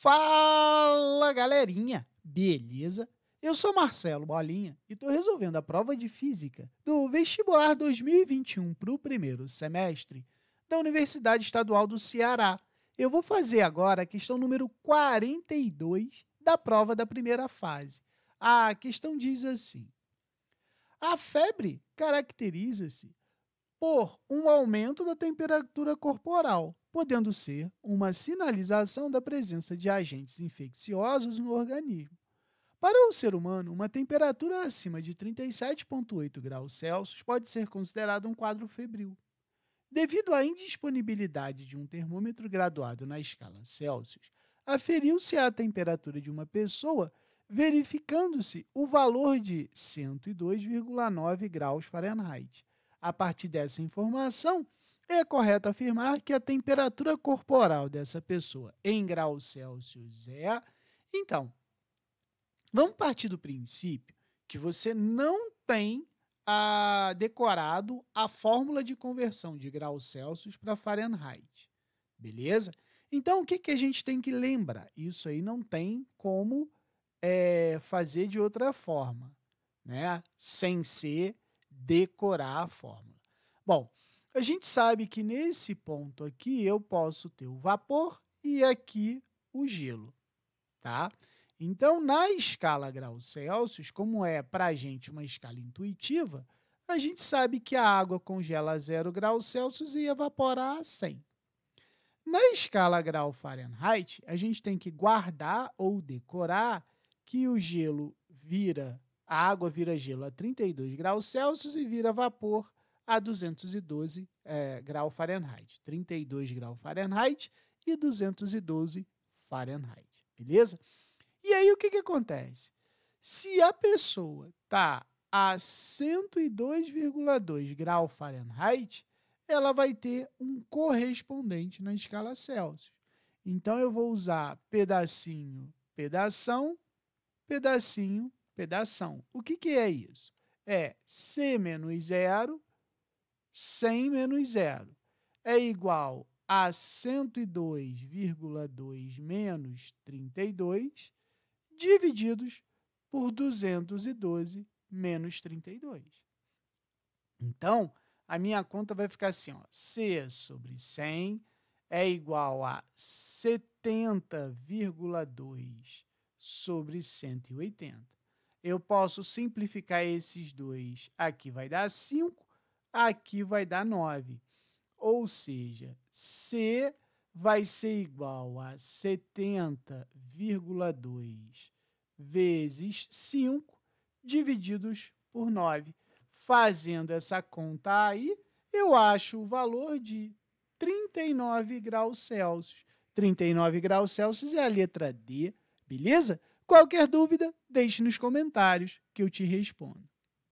Fala galerinha, beleza? Eu sou Marcelo Bolinha e estou resolvendo a prova de Física do vestibular 2021 para o primeiro semestre da Universidade Estadual do Ceará. Eu vou fazer agora a questão número 42 da prova da primeira fase. A questão diz assim: A febre caracteriza-se por um aumento da temperatura corporal podendo ser uma sinalização da presença de agentes infecciosos no organismo. Para o ser humano, uma temperatura acima de 37,8 graus Celsius pode ser considerada um quadro febril. Devido à indisponibilidade de um termômetro graduado na escala Celsius, aferiu-se a temperatura de uma pessoa, verificando-se o valor de 102,9 graus Fahrenheit. A partir dessa informação, é correto afirmar que a temperatura corporal dessa pessoa em graus Celsius é. Então, vamos partir do princípio que você não tem a, ah, decorado a fórmula de conversão de graus Celsius para Fahrenheit. Beleza? Então, o que, que a gente tem que lembrar? Isso aí não tem como é, fazer de outra forma, né? Sem ser decorar a fórmula. Bom, a gente sabe que nesse ponto aqui eu posso ter o vapor e aqui o gelo, tá? Então, na escala graus Celsius, como é para a gente uma escala intuitiva, a gente sabe que a água congela a 0 graus Celsius e evapora a 100. Na escala grau Fahrenheit, a gente tem que guardar ou decorar que o gelo vira, a água vira gelo a 32 graus Celsius e vira vapor a 212 é, graus Fahrenheit. 32 graus Fahrenheit e 212 Fahrenheit. Beleza? E aí o que, que acontece? Se a pessoa está a 102,2 graus Fahrenheit, ela vai ter um correspondente na escala Celsius. Então eu vou usar pedacinho, pedação, pedacinho, pedação. O que, que é isso? É C menos zero 100 menos zero é igual a 102,2 menos 32 divididos por 212 menos 32. Então, a minha conta vai ficar assim, ó, C sobre 100 é igual a 70,2 sobre 180. Eu posso simplificar esses dois. Aqui vai dar 5 aqui vai dar 9. Ou seja, C vai ser igual a 70,2 vezes 5 divididos por 9. Fazendo essa conta aí, eu acho o valor de 39 graus Celsius. 39 graus Celsius é a letra D, beleza? Qualquer dúvida, deixe nos comentários que eu te respondo.